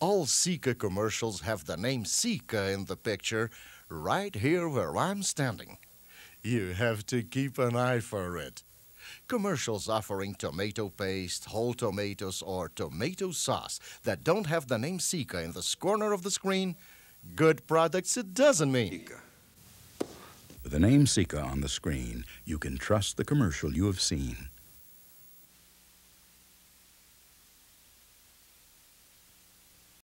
All Sika commercials have the name Sika in the picture right here where I'm standing. You have to keep an eye for it. Commercials offering tomato paste, whole tomatoes, or tomato sauce that don't have the name Sika in the corner of the screen, good products it doesn't mean. With the name Sika on the screen, you can trust the commercial you have seen.